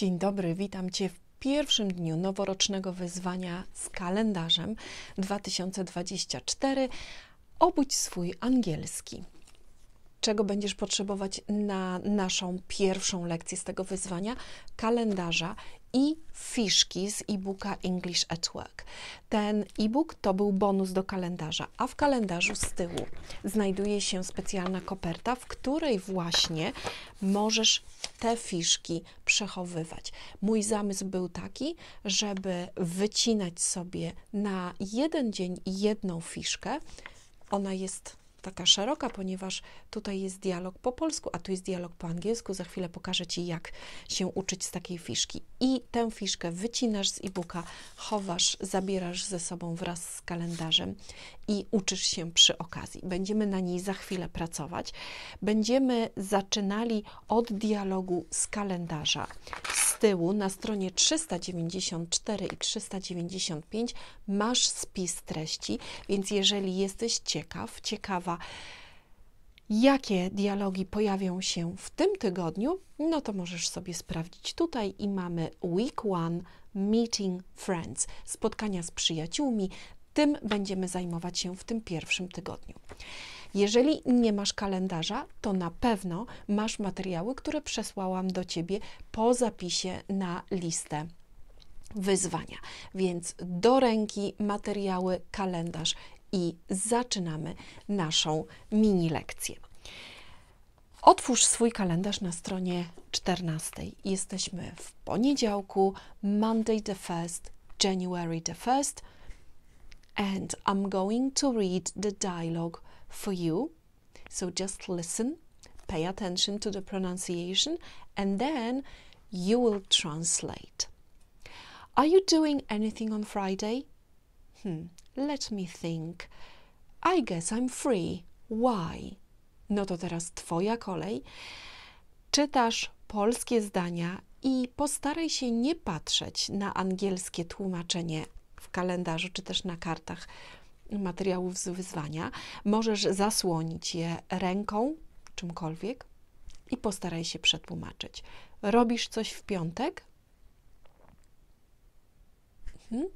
Dzień dobry, witam Cię w pierwszym dniu noworocznego wyzwania z kalendarzem 2024. Obudź swój angielski czego będziesz potrzebować na naszą pierwszą lekcję z tego wyzwania, kalendarza i fiszki z e-booka English at Work. Ten e-book to był bonus do kalendarza, a w kalendarzu z tyłu znajduje się specjalna koperta, w której właśnie możesz te fiszki przechowywać. Mój zamysł był taki, żeby wycinać sobie na jeden dzień jedną fiszkę. Ona jest taka szeroka, ponieważ tutaj jest dialog po polsku, a tu jest dialog po angielsku. Za chwilę pokażę Ci, jak się uczyć z takiej fiszki. I tę fiszkę wycinasz z e-booka, chowasz, zabierasz ze sobą wraz z kalendarzem i uczysz się przy okazji. Będziemy na niej za chwilę pracować. Będziemy zaczynali od dialogu z kalendarza, z tyłu na stronie 394 i 395 masz spis treści, więc jeżeli jesteś ciekaw, ciekawa, jakie dialogi pojawią się w tym tygodniu, no to możesz sobie sprawdzić tutaj i mamy Week One Meeting Friends, spotkania z przyjaciółmi. Tym będziemy zajmować się w tym pierwszym tygodniu. Jeżeli nie masz kalendarza, to na pewno masz materiały, które przesłałam do ciebie po zapisie na listę wyzwania. Więc do ręki materiały, kalendarz i zaczynamy naszą mini lekcję. Otwórz swój kalendarz na stronie 14. Jesteśmy w poniedziałku, Monday the 1st, January the 1st, and I'm going to read the dialogue for you. So just listen, pay attention to the pronunciation, and then you will translate. Are you doing anything on Friday? Hmm, let me think. I guess I'm free. Why? No to teraz Twoja kolej. Czytasz polskie zdania i postaraj się nie patrzeć na angielskie tłumaczenie w kalendarzu czy też na kartach materiałów z wyzwania, możesz zasłonić je ręką, czymkolwiek i postaraj się przetłumaczyć. Robisz coś w piątek? Hmm?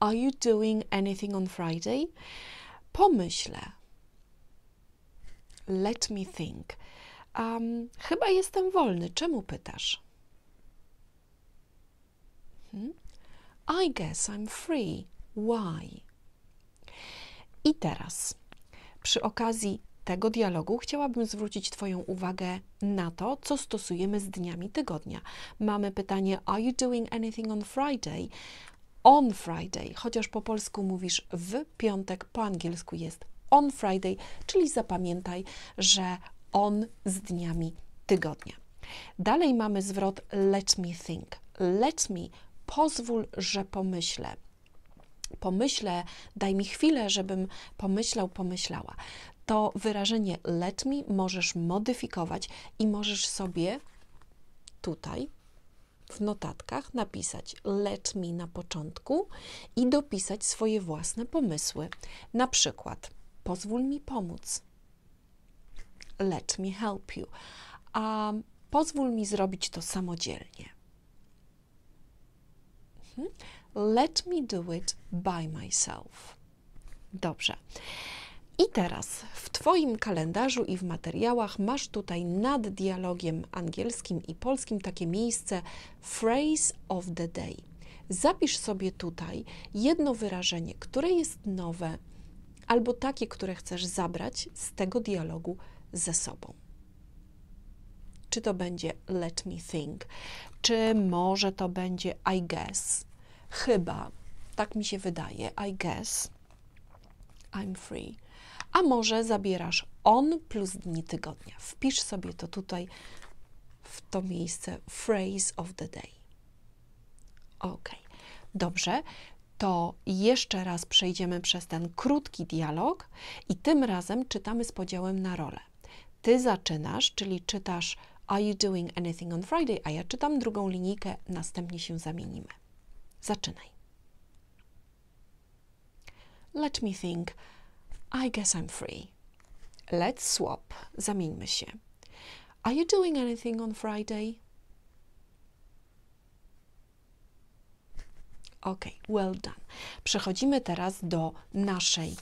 Are you doing anything on Friday? Pomyślę. Let me think. Um, chyba jestem wolny. Czemu pytasz? Hmm? I guess I'm free. Why? i teraz. Przy okazji tego dialogu chciałabym zwrócić Twoją uwagę na to, co stosujemy z dniami tygodnia. Mamy pytanie: Are you doing anything on Friday? On Friday, chociaż po polsku mówisz w piątek, po angielsku jest on Friday, czyli zapamiętaj, że on z dniami tygodnia. Dalej mamy zwrot let me think. Let me, pozwól, że pomyślę pomyślę, daj mi chwilę, żebym pomyślał, pomyślała. To wyrażenie let me możesz modyfikować i możesz sobie tutaj w notatkach napisać let me na początku i dopisać swoje własne pomysły. Na przykład, pozwól mi pomóc. Let me help you. A pozwól mi zrobić to samodzielnie. Mhm. Let me do it by myself. Dobrze. I teraz w Twoim kalendarzu i w materiałach masz tutaj nad dialogiem angielskim i polskim takie miejsce Phrase of the Day. Zapisz sobie tutaj jedno wyrażenie, które jest nowe, albo takie, które chcesz zabrać z tego dialogu ze sobą. Czy to będzie let me think, czy może to będzie I guess, Chyba, tak mi się wydaje, I guess, I'm free. A może zabierasz on plus dni tygodnia. Wpisz sobie to tutaj w to miejsce phrase of the day. Ok, dobrze. To jeszcze raz przejdziemy przez ten krótki dialog i tym razem czytamy z podziałem na rolę. Ty zaczynasz, czyli czytasz Are you doing anything on Friday? A ja czytam drugą linijkę, następnie się zamienimy. Zaczynaj. Let me think. I guess I'm free. Let's swap. Zamieńmy się. Are you doing anything on Friday? Ok, well done. Przechodzimy teraz do naszej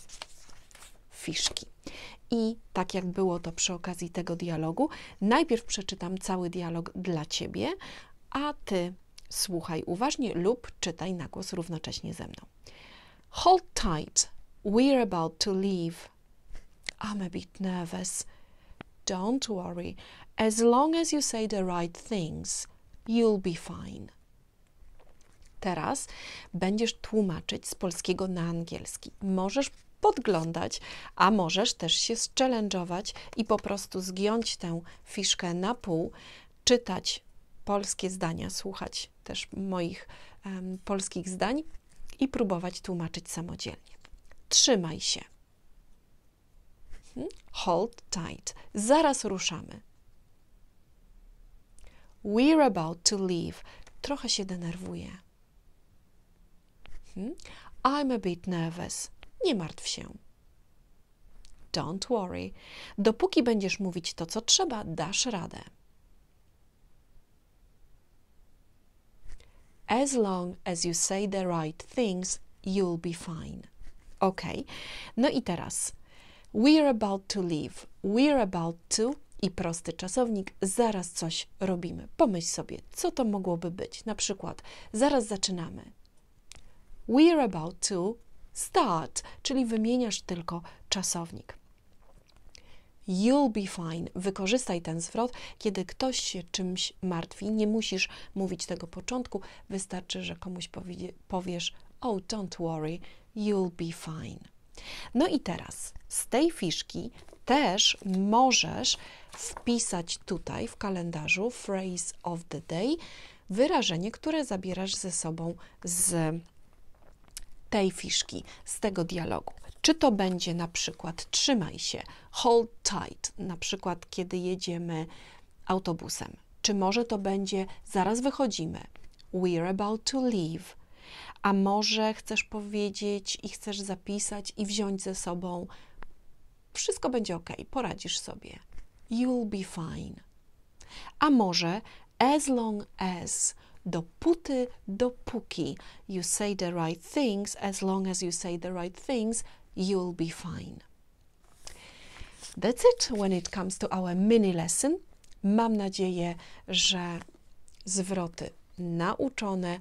fiszki. I tak jak było to przy okazji tego dialogu, najpierw przeczytam cały dialog dla Ciebie, a Ty słuchaj uważnie lub czytaj na głos równocześnie ze mną. Hold tight. We're about to leave. I'm a bit nervous. Don't worry. As long as you say the right things, you'll be fine. Teraz będziesz tłumaczyć z polskiego na angielski. Możesz podglądać, a możesz też się challenge'ować i po prostu zgiąć tę fiszkę na pół, czytać polskie zdania, słuchać też moich um, polskich zdań i próbować tłumaczyć samodzielnie. Trzymaj się. Hmm? Hold tight. Zaraz ruszamy. We're about to leave. Trochę się denerwuję. Hmm? I'm a bit nervous. Nie martw się. Don't worry. Dopóki będziesz mówić to, co trzeba, dasz radę. As long as you say the right things, you'll be fine. Ok. No i teraz. We're about to leave. We're about to i prosty czasownik, zaraz coś robimy. Pomyśl sobie, co to mogłoby być. Na przykład, zaraz zaczynamy. We're about to start, czyli wymieniasz tylko czasownik. You'll be fine. Wykorzystaj ten zwrot, kiedy ktoś się czymś martwi. Nie musisz mówić tego początku, wystarczy, że komuś powie, powiesz: Oh, don't worry, you'll be fine. No i teraz z tej fiszki też możesz wpisać tutaj w kalendarzu phrase of the day wyrażenie, które zabierasz ze sobą z tej fiszki, z tego dialogu. Czy to będzie na przykład trzymaj się, hold tight, na przykład kiedy jedziemy autobusem, czy może to będzie zaraz wychodzimy, we're about to leave, a może chcesz powiedzieć i chcesz zapisać i wziąć ze sobą, wszystko będzie ok, poradzisz sobie, you'll be fine. A może as long as, dopóty, dopóki you say the right things, as long as you say the right things, you'll be fine. That's it when it comes to our mini lesson. Mam nadzieję, że zwroty nauczone,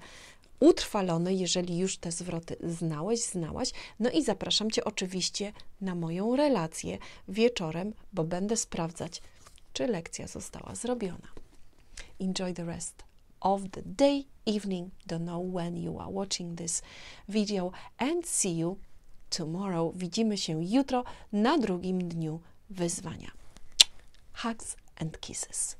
utrwalone, jeżeli już te zwroty znałeś, znałaś. No i zapraszam Cię oczywiście na moją relację wieczorem, bo będę sprawdzać, czy lekcja została zrobiona. Enjoy the rest of the day, evening. Don't know when you are watching this video and see you tomorrow. Widzimy się jutro na drugim dniu wyzwania. Hugs and kisses.